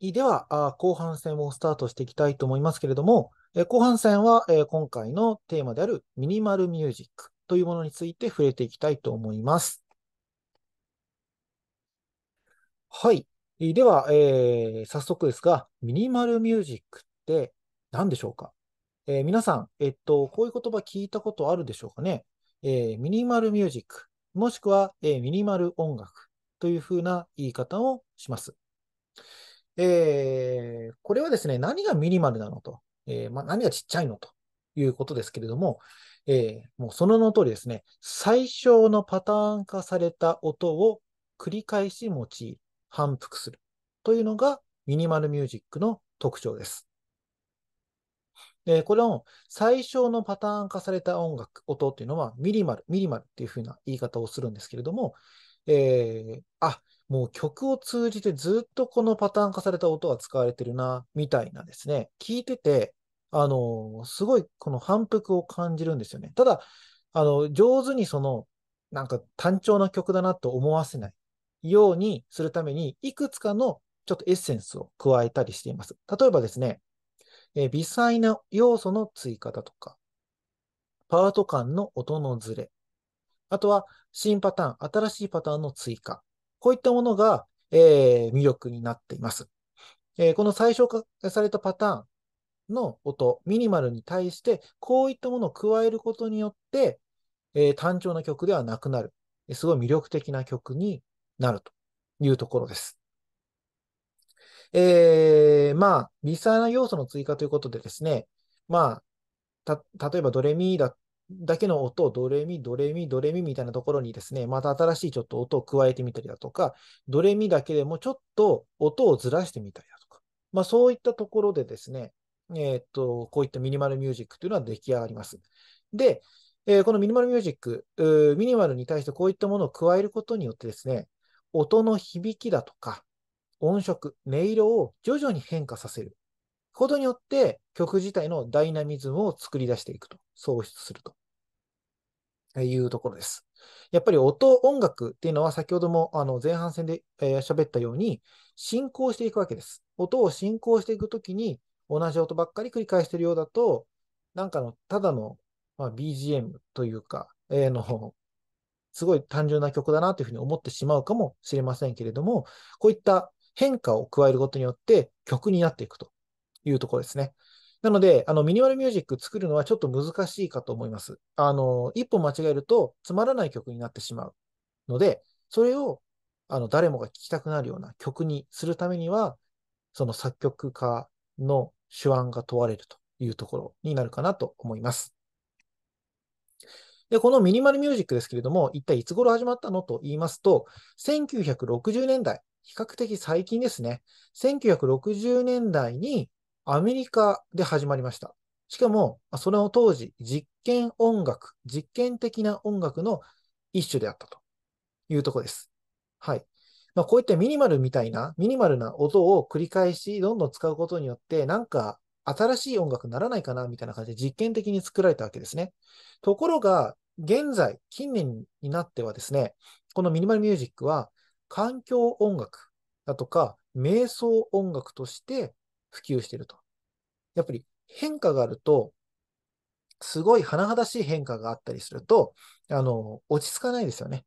では、後半戦をスタートしていきたいと思いますけれども、後半戦は今回のテーマであるミニマルミュージックというものについて触れていきたいと思います。はい。では、えー、早速ですが、ミニマルミュージックって何でしょうか、えー、皆さん、えっと、こういう言葉聞いたことあるでしょうかね、えー、ミニマルミュージック、もしくは、えミニマル音楽というふうな言い方をします。えー、これはですね、何がミニマルなのと、えー、まあ、何がちっちゃいのということですけれども、えー、もうそのの通りですね、最小のパターン化された音を繰り返し用い、反復するというのがミニマルミュージックの特徴です。で、これを最小のパターン化された音楽、音っていうのはミニマル、ミニマルっていうふうな言い方をするんですけれども、えー、あ、もう曲を通じてずっとこのパターン化された音が使われてるな、みたいなですね、聞いてて、あの、すごいこの反復を感じるんですよね。ただ、あの、上手にその、なんか単調な曲だなと思わせないようにするために、いくつかのちょっとエッセンスを加えたりしています。例えばですね、え微細な要素の追加だとか、パート間の音のズレ、あとは新パターン、新しいパターンの追加、こういったものが、えー、魅力になっています。えー、この最小化されたパターンの音、ミニマルに対して、こういったものを加えることによって、えー、単調な曲ではなくなる。すごい魅力的な曲になるというところです。えー、まあ、微細な要素の追加ということでですね、まあ、た、例えばドレミだっだけの音をドレミ、ドレミ、ドレミみたいなところにですね、また新しいちょっと音を加えてみたりだとか、ドレミだけでもちょっと音をずらしてみたりだとか、まあ、そういったところでですね、えっ、と、こういったミニマルミュージックというのは出来上がります。で、えー、このミニマルミュージック、ミニマルに対してこういったものを加えることによってですね、音の響きだとか、音色、音色を徐々に変化させる。ことによって曲自体のダイナミズムを作り出していくと、創出するというところです。やっぱり音、音楽っていうのは先ほどもあの前半戦で喋、えー、ったように進行していくわけです。音を進行していくときに同じ音ばっかり繰り返しているようだと、なんかのただの、まあ、BGM というか、えー、のすごい単純な曲だなというふうに思ってしまうかもしれませんけれども、こういった変化を加えることによって曲になっていくというところですね。なので、あの、ミニマルミュージック作るのはちょっと難しいかと思います。あの、一歩間違えるとつまらない曲になってしまうので、それを、あの、誰もが聴きたくなるような曲にするためには、その作曲家の手腕が問われるというところになるかなと思います。で、このミニマルミュージックですけれども、一体いつ頃始まったのと言いますと、1960年代、比較的最近ですね、1960年代にアメリカで始まりました。しかも、それを当時、実験音楽、実験的な音楽の一種であったというところです。はい。まあ、こういったミニマルみたいな、ミニマルな音を繰り返しどんどん使うことによって、なんか新しい音楽にならないかな、みたいな感じで実験的に作られたわけですね。ところが、現在、近年になってはですね、このミニマルミュージックは、環境音楽だとか、瞑想音楽として普及してると。やっぱり変化があると、すごい甚だしい変化があったりすると、あの、落ち着かないですよね。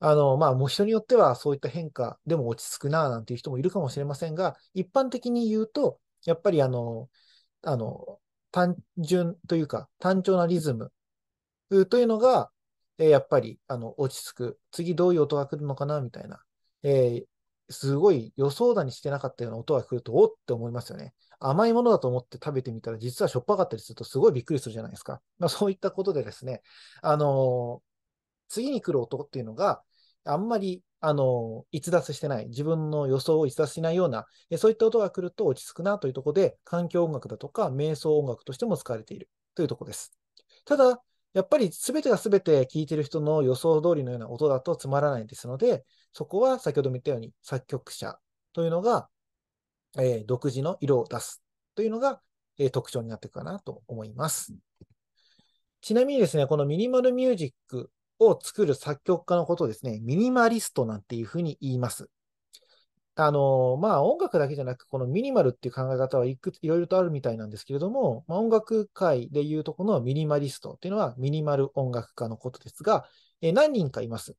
あの、まあ、もう人によってはそういった変化でも落ち着くな、なんていう人もいるかもしれませんが、一般的に言うと、やっぱりあの、あの、単純というか、単調なリズムというのが、えやっぱり、あの、落ち着く。次どういう音が来るのかな、みたいな、えー、すごい予想だにしてなかったような音が来ると、おって思いますよね。甘いものだと思って食べてみたら、実はしょっぱかったりすると、すごいびっくりするじゃないですか。まあ、そういったことでですね、あの次に来る音っていうのが、あんまり、あの逸脱してない、自分の予想を逸脱しないような、そういった音が来ると落ち着くなというところで、環境音楽だとか、瞑想音楽としても使われているというところです。ただ、やっぱり全てが全て聴いてる人の予想通りのような音だとつまらないですので、そこは先ほども言ったように作曲者というのが、えー、独自の色を出すというのが、えー、特徴になっていくかなと思います。ちなみにですね、このミニマルミュージックを作る作曲家のことをですね、ミニマリストなんていうふうに言います。あの、まあ音楽だけじゃなく、このミニマルっていう考え方はいくいろいろとあるみたいなんですけれども、まあ音楽界でいうとこのミニマリストっていうのはミニマル音楽家のことですが、え何人かいます。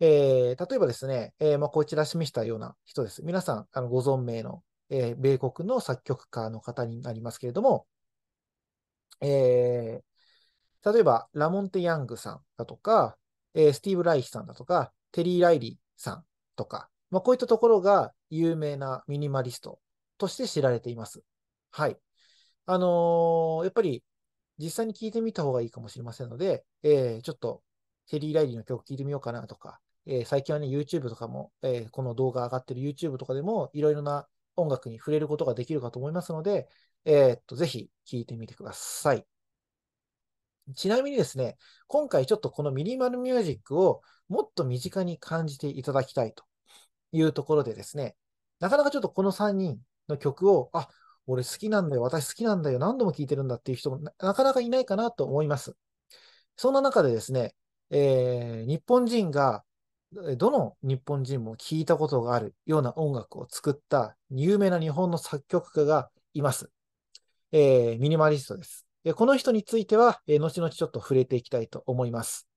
えー、例えばですね、えー、まあこちら示したような人です。皆さん、あのご存命の、えー、米国の作曲家の方になりますけれども、えー、例えば、ラモンテ・ヤングさんだとか、えー、スティーブ・ライヒさんだとか、テリー・ライリーさんとか、まあ、こういったところが有名なミニマリストとして知られています。はい。あのー、やっぱり実際に聞いてみた方がいいかもしれませんので、えー、ちょっとテリー・ライリーの曲聴いてみようかなとか、えー、最近はね、YouTube とかも、えー、この動画上がってる YouTube とかでも、いろいろな音楽に触れることができるかと思いますので、えー、っと、ぜひ聴いてみてください。ちなみにですね、今回ちょっとこのミニマルミュージックをもっと身近に感じていただきたいというところでですね、なかなかちょっとこの3人の曲を、あ、俺好きなんだよ、私好きなんだよ、何度も聴いてるんだっていう人もなかなかいないかなと思います。そんな中でですね、えー、日本人が、どの日本人も聴いたことがあるような音楽を作った有名な日本の作曲家がいます。えー、ミニマリストです。この人については、え後々ちょっと触れていきたいと思います。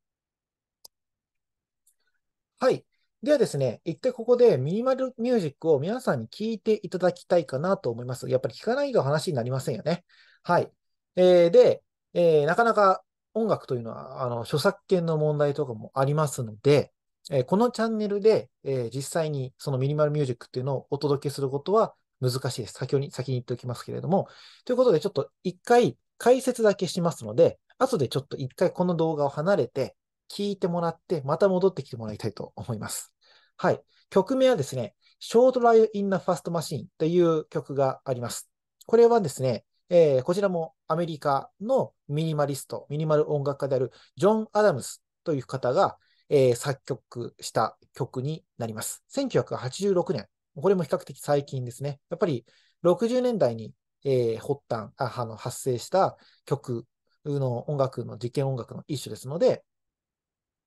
はい。ではですね、一回ここでミニマルミュージックを皆さんに聞いていただきたいかなと思います。やっぱり聞かないと話になりませんよね。はい。えー、で、えー、なかなか音楽というのは、あの、著作権の問題とかもありますので、えー、このチャンネルで、え実際にそのミニマルミュージックっていうのをお届けすることは難しいです。先に、先に言っておきますけれども。ということで、ちょっと一回解説だけしますので、後でちょっと一回この動画を離れて、聞いてもらって、また戻ってきてもらいたいと思います。はい。曲名はですね、Short l i d e in the Fast Machine という曲があります。これはですね、えー、こちらもアメリカのミニマリスト、ミニマル音楽家であるジョン・アダムスという方が、えー、作曲した曲になります。1986年。これも比較的最近ですね。やっぱり60年代に、えー、発端あの、発生した曲の音楽の、実験音楽の一種ですので、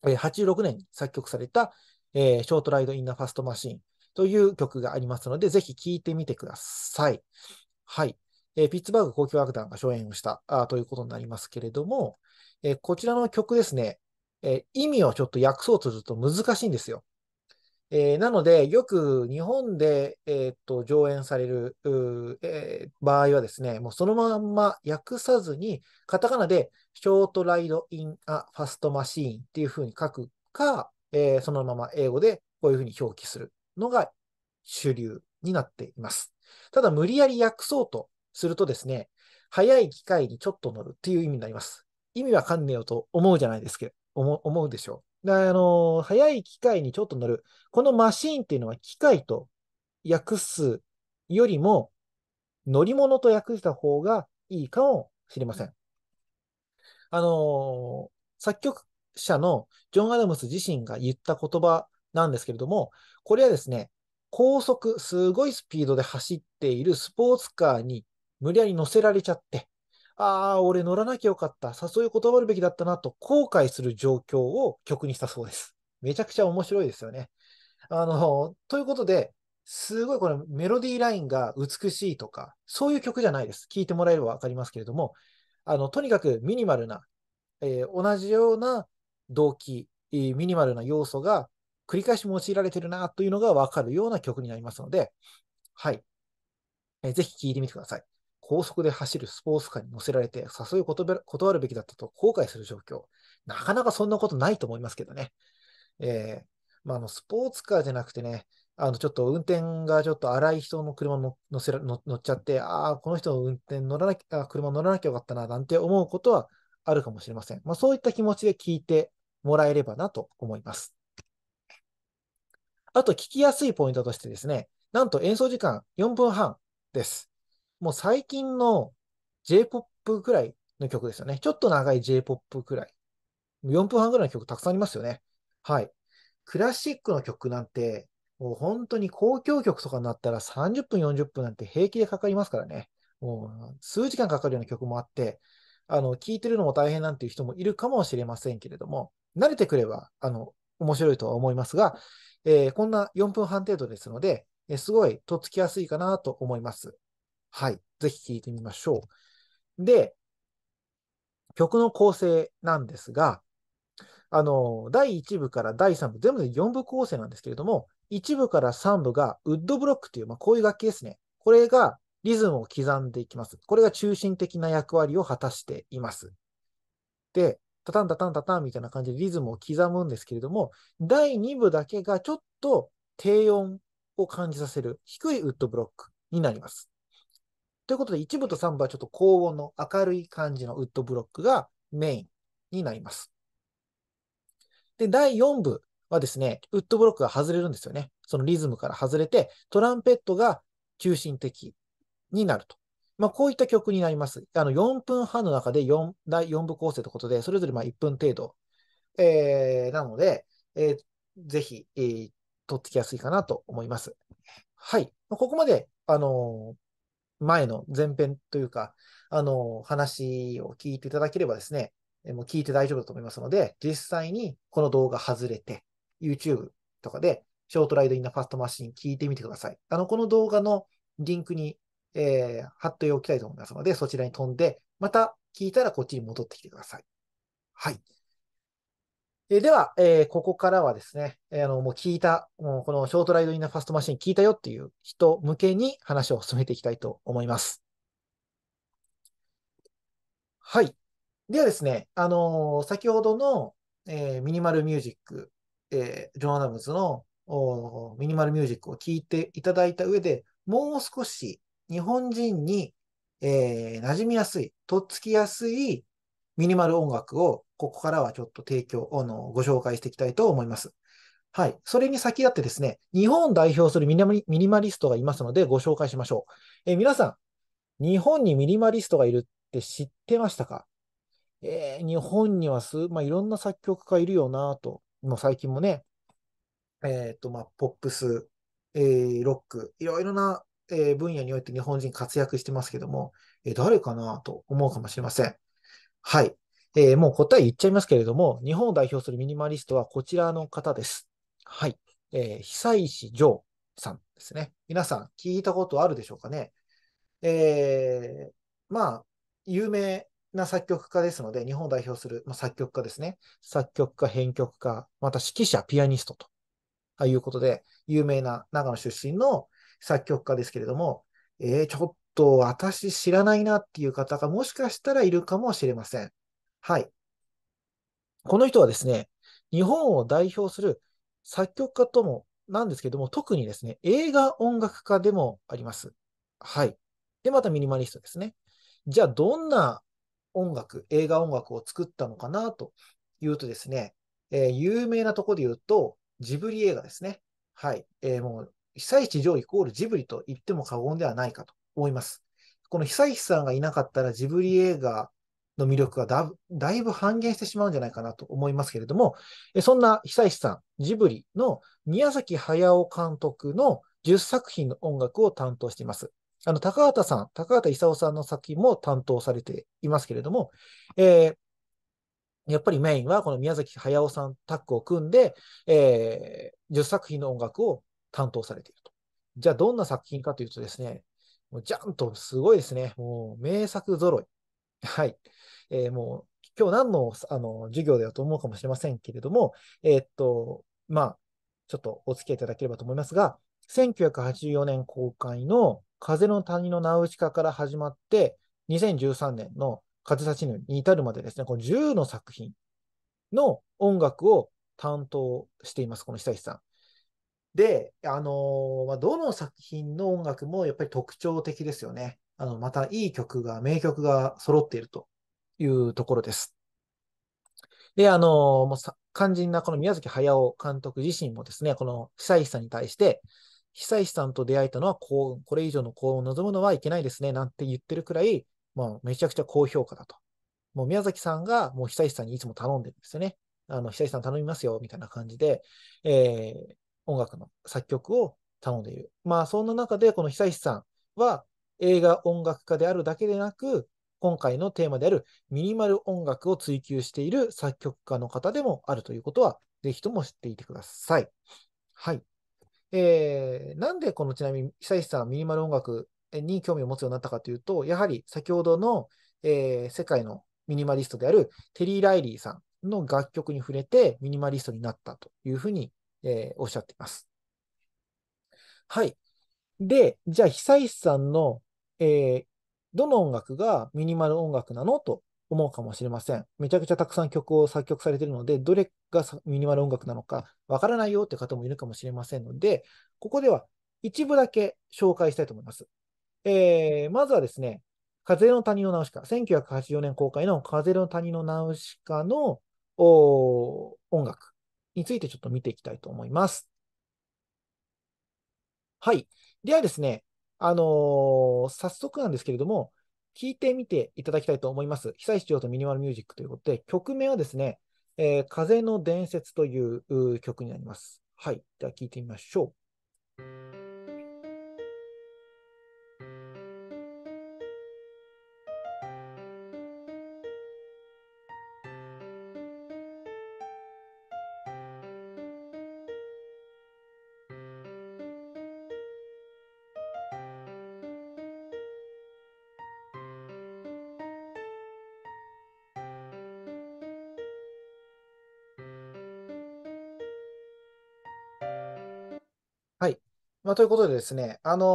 え86年に作曲された、えー、ショートライド・イン・ナ・ファスト・マシーンという曲がありますので、ぜひ聴いてみてください。はい。えー、ピッツバーグ公共楽団が初演をしたあということになりますけれども、えー、こちらの曲ですね、えー、意味をちょっと訳そうとすると難しいんですよ。えー、なので、よく日本で、えー、っと上演される、えー、場合はですね、もうそのまんま訳さずに、カタカナでショートライドインアファストマシーンっていうふうに書くか、えー、そのまま英語でこういうふうに表記するのが主流になっています。ただ、無理やり訳そうとするとですね、早い機会にちょっと乗るっていう意味になります。意味わかんねえよと思うじゃないですけど、思うでしょう。あの、早い機械にちょっと乗る。このマシーンっていうのは機械と訳すよりも乗り物と訳した方がいいかもしれません。あの、作曲者のジョン・アダムス自身が言った言葉なんですけれども、これはですね、高速、すごいスピードで走っているスポーツカーに無理やり乗せられちゃって、ああ、俺乗らなきゃよかった、誘い断るべきだったなと後悔する状況を曲にしたそうです。めちゃくちゃ面白いですよね。あの、ということで、すごいこのメロディーラインが美しいとか、そういう曲じゃないです。聴いてもらえればわかりますけれども、あの、とにかくミニマルな、えー、同じような動機、ミニマルな要素が繰り返し用いられてるなというのがわかるような曲になりますので、はい。えー、ぜひ聴いてみてください。高速で走るスポーツカーに乗せられて、誘いを断るべきだったと後悔する状況。なかなかそんなことないと思いますけどね。えー、まあ、の、スポーツカーじゃなくてね、あの、ちょっと運転がちょっと荒い人の車の乗せら乗っちゃって、ああ、この人の運転乗らなきゃ、車乗らなきゃよかったな、なんて思うことはあるかもしれません。まあ、そういった気持ちで聞いてもらえればなと思います。あと、聞きやすいポイントとしてですね、なんと演奏時間4分半です。もう最近の J-POP くらいの曲ですよね。ちょっと長い J-POP くらい。4分半くらいの曲たくさんありますよね。はい。クラシックの曲なんて、もう本当に公共曲とかになったら30分、40分なんて平気でかかりますからね。もう数時間かかるような曲もあって、あの、聴いてるのも大変なんていう人もいるかもしれませんけれども、慣れてくれば、あの、面白いとは思いますが、えー、こんな4分半程度ですので、えすごいとっつきやすいかなと思います。はい。ぜひ聴いてみましょう。で、曲の構成なんですが、あの、第1部から第3部、全部で4部構成なんですけれども、1部から3部がウッドブロックという、まあ、こういう楽器ですね。これがリズムを刻んでいきます。これが中心的な役割を果たしています。で、タタンタタンタタンみたいな感じでリズムを刻むんですけれども、第2部だけがちょっと低音を感じさせる低いウッドブロックになります。ということで、1部と3部はちょっと高音の明るい感じのウッドブロックがメインになります。で、第4部はですね、ウッドブロックが外れるんですよね。そのリズムから外れて、トランペットが中心的になると。まあ、こういった曲になります。あの4分半の中で4第4部構成ということで、それぞれま1分程度、えー、なので、えー、ぜひ、えー、取ってきやすいかなと思います。はい。ここまで、あの前の前編というか、あの、話を聞いていただければですね、もう聞いて大丈夫だと思いますので、実際にこの動画外れて、YouTube とかで、ショートライドインナファストマシン聞いてみてください。あの、この動画のリンクに、えー、貼っておきたいと思いますので、そちらに飛んで、また聞いたらこっちに戻ってきてください。はい。えでは、えー、ここからはですね、えー、あの、もう聞いた、もうこのショートライドインナーファストマシン聞いたよっていう人向けに話を進めていきたいと思います。はい。ではですね、あのー、先ほどの、えミニマルミュージック、えジョン・アダムズのミニマルミュージックを聞いていただいた上で、もう少し日本人に、え馴染みやすい、とっつきやすいミニマル音楽をここからはちょっと提供、あの、ご紹介していきたいと思います。はい。それに先立ってですね、日本を代表するミニマリストがいますので、ご紹介しましょう。え皆さん、日本にミニマリストがいるって知ってましたかえー、日本にはす、まあ、いろんな作曲家いるよなと、もう最近もね、えっ、ー、と、まあ、ポップス、えー、ロック、いろいろな、え分野において日本人活躍してますけども、え誰かなと思うかもしれません。はい。えー、もう答え言っちゃいますけれども、日本を代表するミニマリストはこちらの方です。はい。えー、久石譲さんですね。皆さん聞いたことあるでしょうかね。えー、まあ、有名な作曲家ですので、日本を代表する、まあ、作曲家ですね。作曲家、編曲家、また指揮者、ピアニストということで、有名な長野出身の作曲家ですけれども、えー、ちょっと私知らないなっていう方がもしかしたらいるかもしれません。はい。この人はですね、日本を代表する作曲家ともなんですけども、特にですね、映画音楽家でもあります。はい。で、またミニマリストですね。じゃあ、どんな音楽、映画音楽を作ったのかなというとですね、えー、有名なとこで言うと、ジブリ映画ですね。はい。えー、もう、被災地上イコールジブリと言っても過言ではないかと思います。この久石さんがいなかったらジブリ映画の魅力がだだいぶ半減してしまうんじゃないかなと思いますけれども、そんな久石さん、ジブリの宮崎駿監督の10作品の音楽を担当しています。あの、高畑さん、高畑勲さんの作品も担当されていますけれども、えー、やっぱりメインはこの宮崎駿さんタッグを組んで、えー、10作品の音楽を担当されていると。じゃあどんな作品かというとですね、もうジャンとすごいですね。もう名作揃い。はい。えー、もう今日何のあの授業だよと思うかもしれませんけれども、えー、っと、まあ、ちょっとお付き合いいただければと思いますが、1984年公開の風の谷のナウシカから始まって、2013年の風立ちぬに至るまでですね、この10の作品の音楽を担当しています、この久石さん。で、あのまあ、どの作品の音楽もやっぱり特徴的ですよね。あの、またいい曲が、名曲が揃っているというところです。で、あのもう肝心なこの宮崎駿監督自身もですね、この久石さんに対して、久石さんと出会えたのは幸運、これ以上の幸運を望むのはいけないですね、なんて言ってるくらい、まあ、めちゃくちゃ高評価だと。もう宮崎さんがもう久石さんにいつも頼んでるんですよね。あの、久石さん頼みますよ、みたいな感じで、えー、音楽の作曲を頼んでいる。まあ、そんな中で、この久石さんは映画音楽家であるだけでなく、今回のテーマであるミニマル音楽を追求している作曲家の方でもあるということは、ぜひとも知っていてください。はい。えー、なんでこのちなみに久石さんはミニマル音楽に興味を持つようになったかというと、やはり先ほどの、えー、世界のミニマリストであるテリー・ライリーさんの楽曲に触れてミニマリストになったというふうにえー、おっしゃっています。はい。で、じゃあ、久石さんの、えー、どの音楽がミニマル音楽なのと思うかもしれません。めちゃくちゃたくさん曲を作曲されているので、どれがミニマル音楽なのかわからないよって方もいるかもしれませんので、ここでは一部だけ紹介したいと思います。えー、まずはですね、風の谷のナウシカ、1984年公開の風の谷のナウシカの音楽についてちょっと見ていきたいと思います。はい。ではですね、あのー、早速なんですけれども、聞いてみていただきたいと思います。被災市長とミニマルミュージックということで、曲名はですね、えー、風の伝説という曲になります。はい。では聞いてみましょう。まあ、ということでですね、あの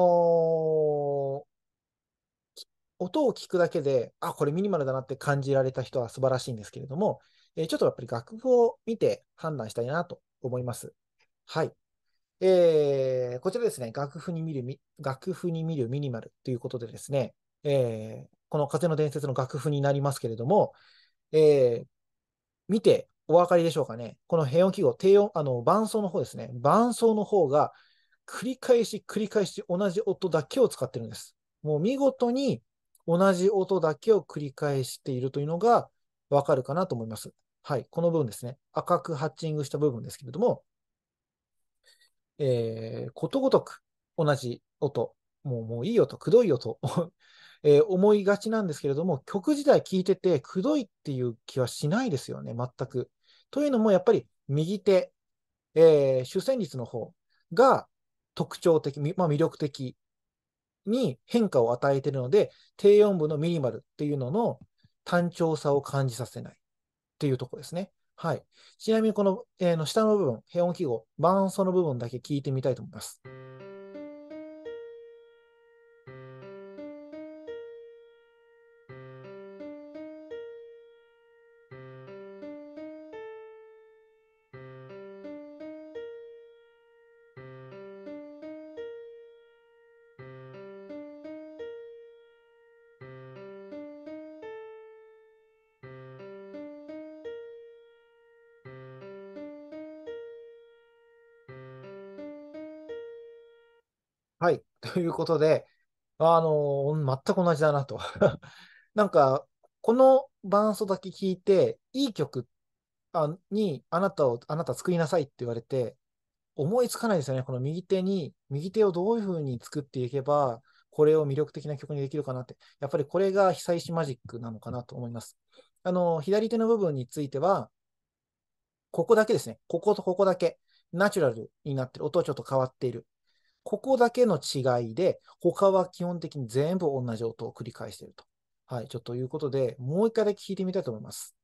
ー音を聞くだけで、あ、これミニマルだなって感じられた人は素晴らしいんですけれども、えー、ちょっとやっぱり楽譜を見て判断したいなと思います。はい。えー、こちらですね、楽譜に見る、楽譜に見るミニマルということでですね、えー、この風の伝説の楽譜になりますけれども、えー、見てお分かりでしょうかね。この平音記号、低音、あの、伴奏の方ですね。伴奏の方が繰り返し繰り返し同じ音だけを使ってるんです。もう見事に同じ音だけを繰り返しているというのがわかるかなと思います。はい、この部分ですね。赤くハッチングした部分ですけれども、えー、ことごとく同じ音、もうもういい音、くどい音、えー、思いがちなんですけれども、曲自体聴いてて、くどいっていう気はしないですよね、全く。というのも、やっぱり右手、えー、主旋律の方が、特徴的、まあ、魅力的に変化を与えているので、低音部のミニマルっていうのの単調さを感じさせないっていうところですね。はい。ちなみにこの、えー、の下の部分、平音記号、伴奏の部分だけ聞いてみたいと思います。ということで、あの、全く同じだなと。なんか、この伴奏だけ聴いて、いい曲あにあなたを、あなた作りなさいって言われて、思いつかないですよね。この右手に、右手をどういうふうに作っていけば、これを魅力的な曲にできるかなって、やっぱりこれが被災しマジックなのかなと思います。あの、左手の部分については、ここだけですね。こことここだけ、ナチュラルになってる。音はちょっと変わっている。ここだけの違いで、他は基本的に全部同じ音を繰り返していると。はい、ちょっということで、もう一回だけ聞いてみたいと思います。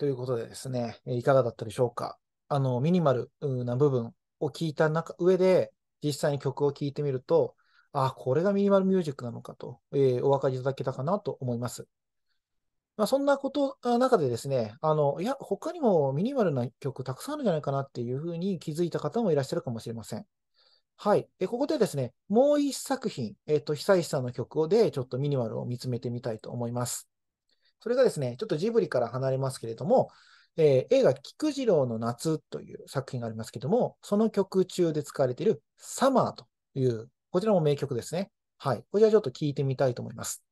ということでですね、いかがだったでしょうか。あの、ミニマルな部分を聞いた中上で、実際に曲を聴いてみると、ああ、これがミニマルミュージックなのかと、えー、お分かりいただけたかなと思います。まあ、そんなことの中でですね、あの、いや、他にもミニマルな曲たくさんあるんじゃないかなっていうふうに気づいた方もいらっしゃるかもしれません。はい。えここでですね、もう一作品、えっ、ー、と、久石さんの曲で、ちょっとミニマルを見つめてみたいと思います。それがですね、ちょっとジブリから離れますけれども、えー、映画菊次郎の夏という作品がありますけども、その曲中で使われているサマーという、こちらも名曲ですね。はい。こちらちょっと聞いてみたいと思います。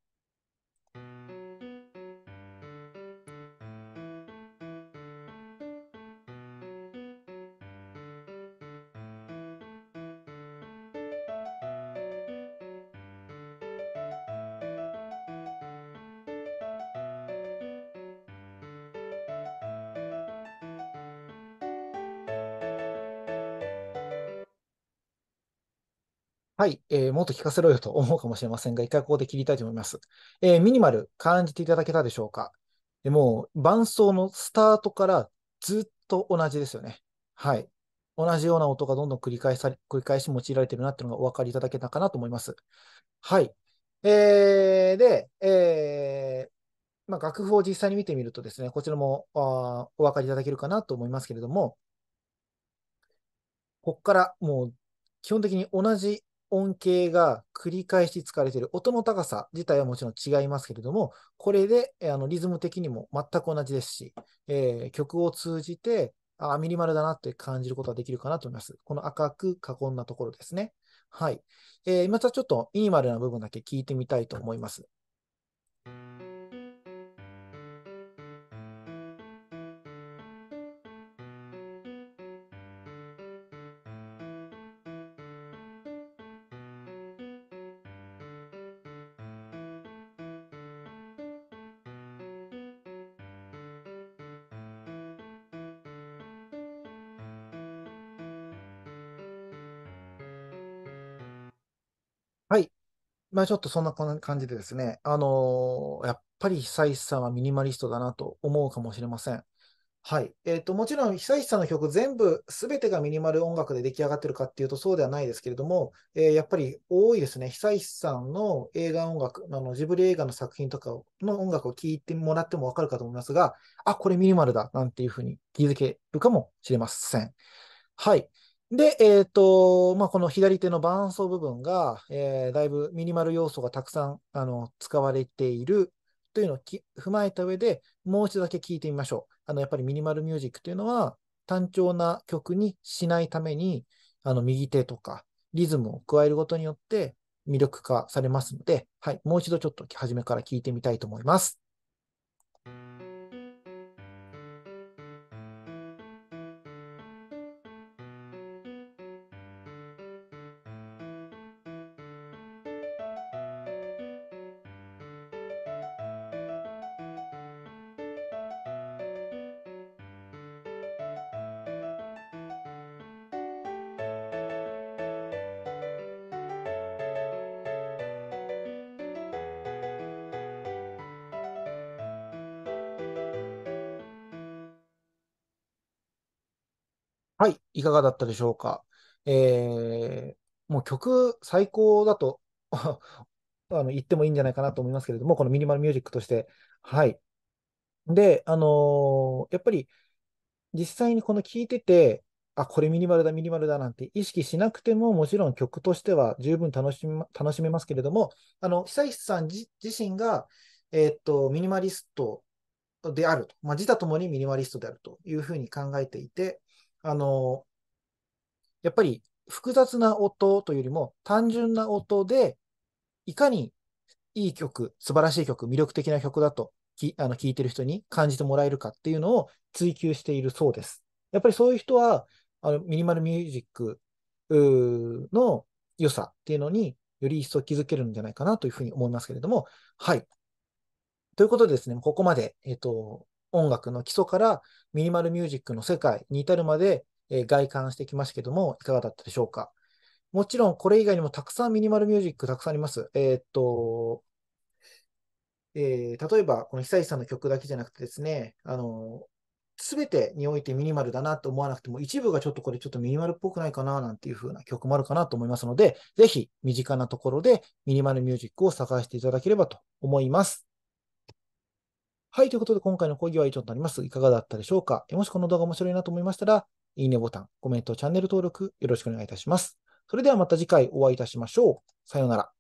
はい、えー、もっと聞かせろよと思うかもしれませんが、一回ここで切りたいと思います。えー、ミニマル感じていただけたでしょうかでもう、伴奏のスタートからずっと同じですよね。はい。同じような音がどんどん繰り返され、繰り返し用いられてるなっていうのがお分かりいただけたかなと思います。はい。えー、で、えー、まあ、楽譜を実際に見てみるとですね、こちらもあお分かりいただけるかなと思いますけれども、ここからもう基本的に同じ音形が繰り返し使われている音の高さ自体はもちろん違いますけれども、これであのリズム的にも全く同じですし、えー、曲を通じて、あ、ミニマルだなって感じることができるかなと思います。この赤く囲んだところですね。はい。えー、またちょっとミニマルな部分だけ聞いてみたいと思います。まあちょっとそんな感じでですね、あのー、やっぱり久石さんはミニマリストだなと思うかもしれません。はい。えっ、ー、と、もちろん久石さんの曲全部、すべてがミニマル音楽で出来上がってるかっていうとそうではないですけれども、えー、やっぱり多いですね。久石さんの映画音楽、あのジブリ映画の作品とかの音楽を聴いてもらってもわかるかと思いますが、あ、これミニマルだなんていうふうに気づけるかもしれません。はい。で、えっ、ー、と、まあ、この左手の伴奏部分が、えー、だいぶミニマル要素がたくさん、あの、使われているというのを踏まえた上で、もう一度だけ聞いてみましょう。あの、やっぱりミニマルミュージックというのは、単調な曲にしないために、あの、右手とかリズムを加えることによって魅力化されますので、はい、もう一度ちょっと初めから聞いてみたいと思います。いかがだったでしょうか。えー、もう曲最高だと あの言ってもいいんじゃないかなと思いますけれども、このミニマルミュージックとして。はい。で、あのー、やっぱり実際にこの聴いてて、あ、これミニマルだ、ミニマルだなんて意識しなくても、もちろん曲としては十分楽し,、ま、楽しめますけれども、あの久石さん自身が、えー、っとミニマリストであると、まあ、自他ともにミニマリストであるというふうに考えていて、あのやっぱり複雑な音というよりも単純な音で、いかにいい曲、素晴らしい曲、魅力的な曲だと聴あの聞いてる人に感じてもらえるかっていうのを追求しているそうです。やっぱりそういう人は、あのミニマルミュージックの良さっていうのにより一層気づけるんじゃないかなというふうに思いますけれども、はい。ということでですね、ここまで、えっ、と、音楽の基礎からミニマルミュージックの世界に至るまでえー、外観してきましたけども、いかがだったでしょうか。もちろん、これ以外にもたくさんミニマルミュージックたくさんあります。えー、っと、えー、例えば、この久石さんの曲だけじゃなくてですね、あの、すべてにおいてミニマルだなと思わなくても、一部がちょっとこれちょっとミニマルっぽくないかななんていう風な曲もあるかなと思いますので、ぜひ身近なところでミニマルミュージックを探していただければと思います。はい、ということで今回の講義は以上となります。いかがだったでしょうかもしこの動画面白いなと思いましたら、いいねボタン、コメント、チャンネル登録よろしくお願いいたします。それではまた次回お会いいたしましょう。さようなら。